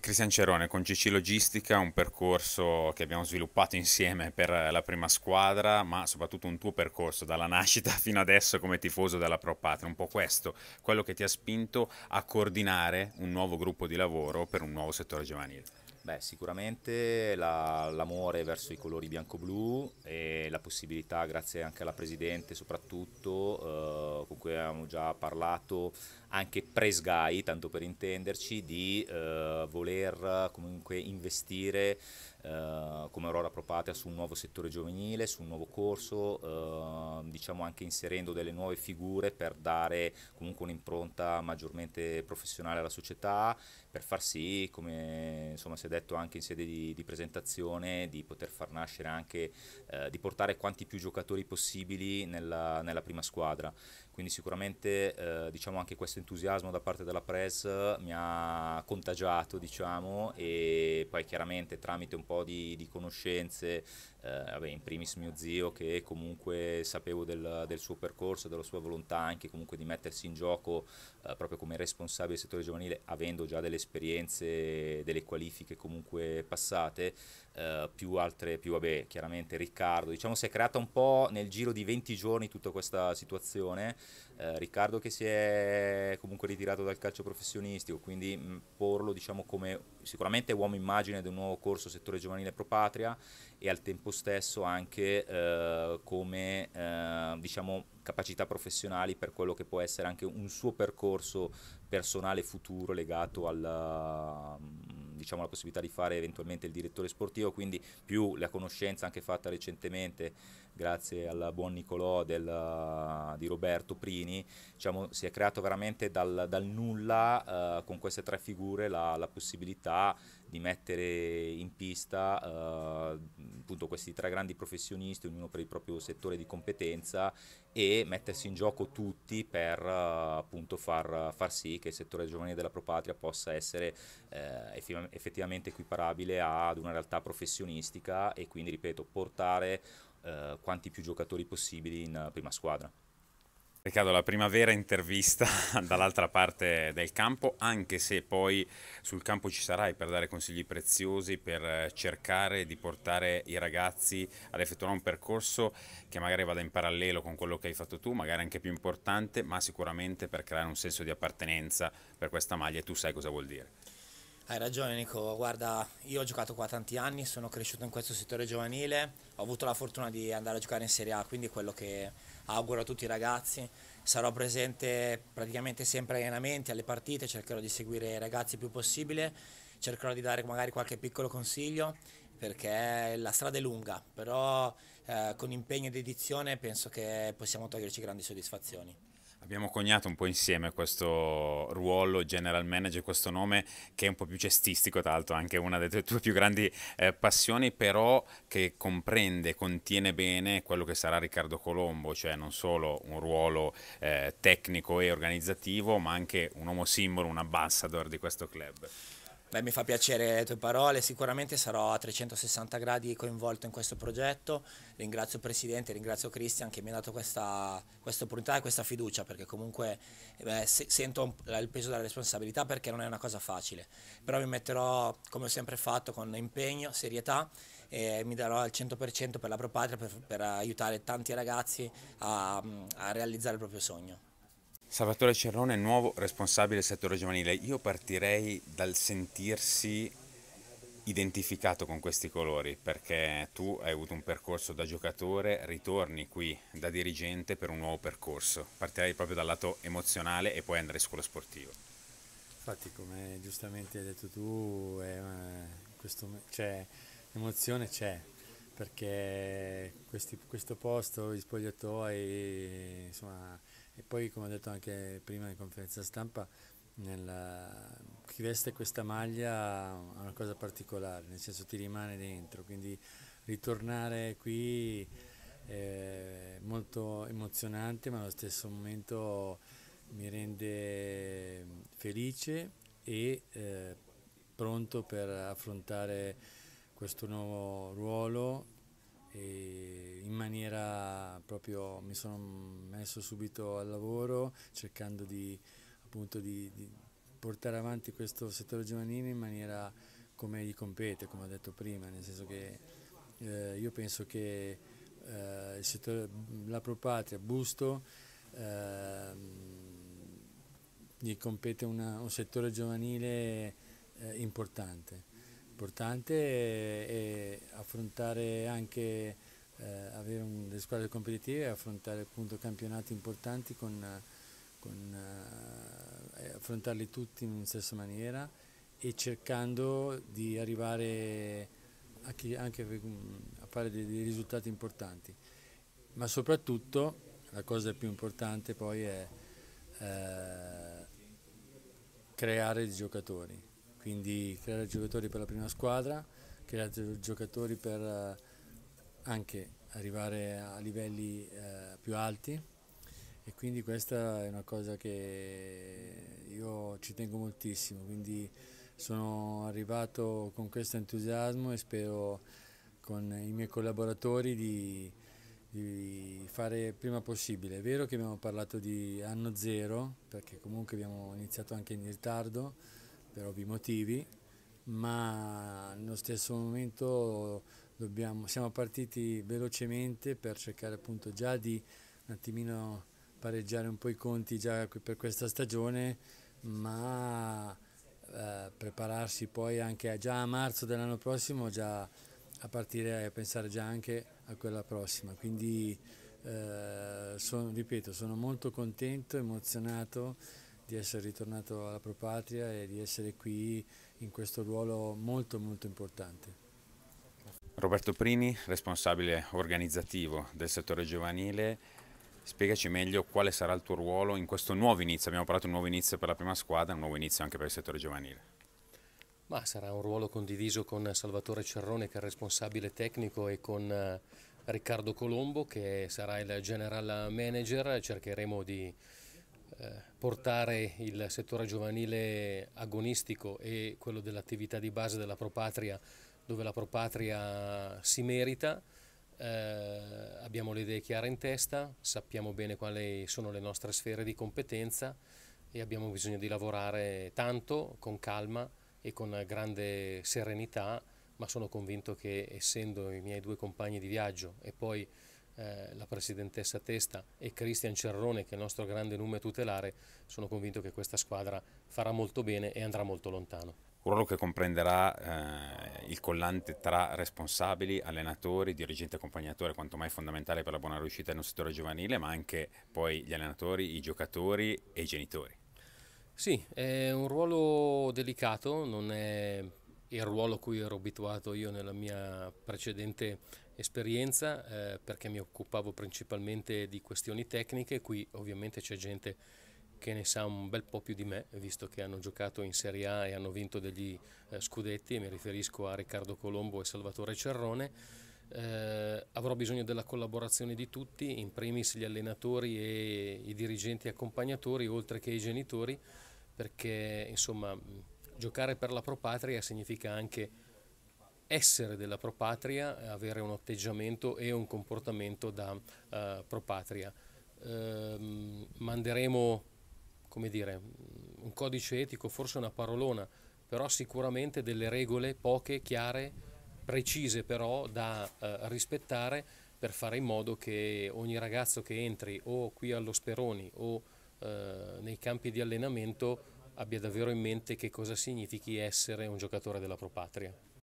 Cristian Cerone con CC Logistica, un percorso che abbiamo sviluppato insieme per la prima squadra, ma soprattutto un tuo percorso dalla nascita fino adesso come tifoso della Pro Patria, un po' questo, quello che ti ha spinto a coordinare un nuovo gruppo di lavoro per un nuovo settore giovanile. Beh, sicuramente l'amore verso i colori bianco-blu e la possibilità, grazie anche alla Presidente soprattutto, eh, con cui abbiamo già parlato, anche pre-Sky, tanto per intenderci, di eh, voler comunque investire eh, come Aurora Propata su un nuovo settore giovanile, su un nuovo corso, eh, diciamo anche inserendo delle nuove figure per dare comunque un'impronta maggiormente professionale alla società, per far sì, come insomma, si è detto anche in sede di, di presentazione, di poter far nascere anche, eh, di portare quanti più giocatori possibili nella, nella prima squadra. Quindi sicuramente eh, diciamo anche questo entusiasmo da parte della press mi ha contagiato diciamo, e poi chiaramente tramite un po' di, di conoscenze eh, vabbè, in primis mio zio che comunque sapevo del, del, suo percorso, della sua volontà anche comunque di mettersi in gioco eh, proprio come responsabile del settore giovanile, avendo già delle esperienze, delle qualifiche comunque passate, eh, più altre, più vabbè, chiaramente Riccardo, diciamo si è creata un po' nel giro di 20 giorni tutta questa situazione, eh, Riccardo che si è comunque ritirato dal calcio professionistico, quindi mh, mm, porlo diciamo come sicuramente uomo immagine di un nuovo corso settore giovanile pro patria e al tempo tempo stesso anche eh, come eh, diciamo, capacità professionali per quello che può essere anche un suo percorso personale futuro legato alla, mm, diciamo, alla possibilità di fare eventualmente il direttore sportivo, quindi più la conoscenza anche fatta recentemente grazie al buon Nicolò del, eh, di Roberto Prini, diciamo, si è creato veramente dal, dal nulla eh, con queste tre figure la, la possibilità di mettere in pista eh, appunto questi tre grandi professionisti, ognuno per il proprio settore di competenza e mettersi in gioco tutti per eh, appunto far, far sì che il settore giovanile della Propatria possa essere eh, effettivamente equiparabile ad una realtà professionistica e quindi ripeto portare Uh, quanti più giocatori possibili in uh, prima squadra. Riccardo, la primavera intervista dall'altra parte del campo, anche se poi sul campo ci sarai per dare consigli preziosi, per eh, cercare di portare i ragazzi ad effettuare un percorso che magari vada in parallelo con quello che hai fatto tu, magari anche più importante, ma sicuramente per creare un senso di appartenenza per questa maglia e tu sai cosa vuol dire. Hai ragione Nico, guarda, io ho giocato qua tanti anni, sono cresciuto in questo settore giovanile, ho avuto la fortuna di andare a giocare in Serie A, quindi quello che auguro a tutti i ragazzi, sarò presente praticamente sempre agli allenamenti, alle partite, cercherò di seguire i ragazzi il più possibile, cercherò di dare magari qualche piccolo consiglio perché la strada è lunga, però eh, con impegno e dedizione penso che possiamo toglierci grandi soddisfazioni. Abbiamo coniato un po' insieme questo ruolo general manager, questo nome che è un po' più cestistico, tra l'altro anche una delle tue più grandi eh, passioni, però che comprende, contiene bene quello che sarà Riccardo Colombo, cioè non solo un ruolo eh, tecnico e organizzativo, ma anche un uomo simbolo, un ambassador di questo club. Beh, mi fa piacere le tue parole, sicuramente sarò a 360 gradi coinvolto in questo progetto, ringrazio il Presidente, ringrazio Cristian che mi ha dato questa, questa opportunità e questa fiducia perché comunque beh, se, sento il peso della responsabilità perché non è una cosa facile, però mi metterò come ho sempre fatto con impegno, serietà e mi darò al 100% per la propria patria per, per aiutare tanti ragazzi a, a realizzare il proprio sogno. Salvatore Cerrone, nuovo responsabile del settore giovanile. Io partirei dal sentirsi identificato con questi colori perché tu hai avuto un percorso da giocatore, ritorni qui da dirigente per un nuovo percorso. Partirei proprio dal lato emozionale e poi andrai su quello sportivo. Infatti, come giustamente hai detto tu, eh, questo, cioè, l'emozione c'è perché questi, questo posto, gli spogliatoi, insomma e poi, come ho detto anche prima in conferenza stampa, nella, chi veste questa maglia ha una cosa particolare, nel senso ti rimane dentro, quindi ritornare qui è molto emozionante, ma allo stesso momento mi rende felice e eh, pronto per affrontare questo nuovo ruolo e in maniera proprio mi sono messo subito al lavoro cercando di, appunto, di, di portare avanti questo settore giovanile in maniera come gli compete, come ho detto prima, nel senso che eh, io penso che eh, il settore, la propatria, Busto, eh, gli compete una, un settore giovanile eh, importante importante e, affrontare anche, eh, avere un, delle squadre competitive e affrontare appunto campionati importanti con, con eh, affrontarli tutti in una stessa maniera e cercando di arrivare a chi, anche mm, a fare dei, dei risultati importanti. Ma soprattutto la cosa più importante poi è eh, creare giocatori quindi creare giocatori per la prima squadra, creare giocatori per eh, anche arrivare a livelli eh, più alti e quindi questa è una cosa che io ci tengo moltissimo, quindi sono arrivato con questo entusiasmo e spero con i miei collaboratori di, di fare prima possibile. È vero che abbiamo parlato di anno zero, perché comunque abbiamo iniziato anche in ritardo, per ovvi motivi, ma nello stesso momento dobbiamo, siamo partiti velocemente per cercare appunto già di un attimino pareggiare un po' i conti già per questa stagione, ma eh, prepararsi poi anche a, già a marzo dell'anno prossimo, già a partire a pensare già anche a quella prossima. Quindi eh, sono, ripeto, sono molto contento, emozionato di essere ritornato alla propria patria e di essere qui in questo ruolo molto molto importante. Roberto Prini, responsabile organizzativo del settore giovanile, spiegaci meglio quale sarà il tuo ruolo in questo nuovo inizio, abbiamo parlato di un nuovo inizio per la prima squadra, un nuovo inizio anche per il settore giovanile. Ma sarà un ruolo condiviso con Salvatore Cerrone che è il responsabile tecnico e con eh, Riccardo Colombo che sarà il general manager, cercheremo di eh, portare il settore giovanile agonistico e quello dell'attività di base della Propatria dove la Propatria si merita, eh, abbiamo le idee chiare in testa, sappiamo bene quali sono le nostre sfere di competenza e abbiamo bisogno di lavorare tanto, con calma e con grande serenità, ma sono convinto che essendo i miei due compagni di viaggio e poi eh, la presidentessa Testa e Cristian Cerrone, che è il nostro grande nome tutelare, sono convinto che questa squadra farà molto bene e andrà molto lontano. Un ruolo che comprenderà eh, il collante tra responsabili, allenatori, dirigente accompagnatore, quanto mai fondamentale per la buona riuscita del nostro settore giovanile, ma anche poi gli allenatori, i giocatori e i genitori. Sì, è un ruolo delicato, non è il ruolo a cui ero abituato io nella mia precedente esperienza eh, perché mi occupavo principalmente di questioni tecniche, qui ovviamente c'è gente che ne sa un bel po' più di me, visto che hanno giocato in Serie A e hanno vinto degli eh, scudetti, mi riferisco a Riccardo Colombo e Salvatore Cerrone. Eh, avrò bisogno della collaborazione di tutti, in primis gli allenatori e i dirigenti accompagnatori, oltre che i genitori, perché insomma giocare per la Pro patria significa anche essere della propatria, eh, avere un atteggiamento e un comportamento da uh, propatria. Uh, manderemo, come dire, un codice etico, forse una parolona, però sicuramente delle regole poche, chiare, precise però da uh, rispettare per fare in modo che ogni ragazzo che entri o qui allo Speroni o nei campi di allenamento abbia davvero in mente che cosa significhi essere un giocatore della propatria.